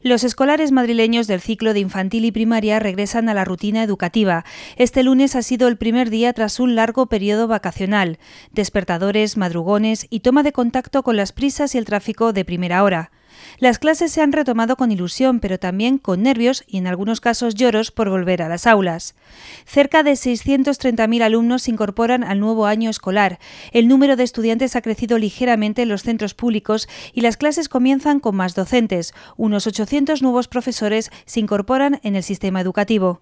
Los escolares madrileños del ciclo de infantil y primaria regresan a la rutina educativa. Este lunes ha sido el primer día tras un largo periodo vacacional, despertadores, madrugones y toma de contacto con las prisas y el tráfico de primera hora. Las clases se han retomado con ilusión, pero también con nervios y en algunos casos lloros por volver a las aulas. Cerca de 630.000 alumnos se incorporan al nuevo año escolar. El número de estudiantes ha crecido ligeramente en los centros públicos y las clases comienzan con más docentes. Unos 800 nuevos profesores se incorporan en el sistema educativo.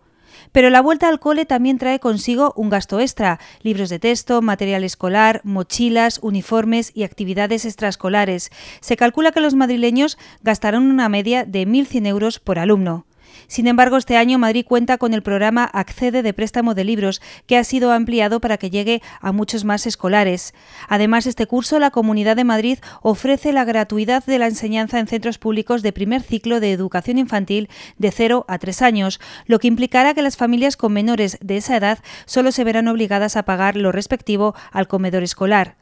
Pero la vuelta al cole también trae consigo un gasto extra, libros de texto, material escolar, mochilas, uniformes y actividades extraescolares. Se calcula que los madrileños gastarán una media de 1.100 euros por alumno. Sin embargo, este año Madrid cuenta con el programa Accede de préstamo de libros, que ha sido ampliado para que llegue a muchos más escolares. Además, este curso la Comunidad de Madrid ofrece la gratuidad de la enseñanza en centros públicos de primer ciclo de educación infantil de 0 a 3 años, lo que implicará que las familias con menores de esa edad solo se verán obligadas a pagar lo respectivo al comedor escolar.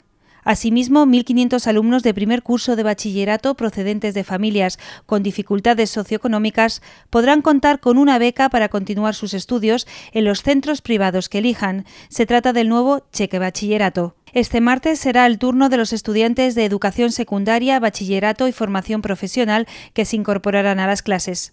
Asimismo, 1.500 alumnos de primer curso de bachillerato procedentes de familias con dificultades socioeconómicas podrán contar con una beca para continuar sus estudios en los centros privados que elijan. Se trata del nuevo cheque bachillerato. Este martes será el turno de los estudiantes de educación secundaria, bachillerato y formación profesional que se incorporarán a las clases.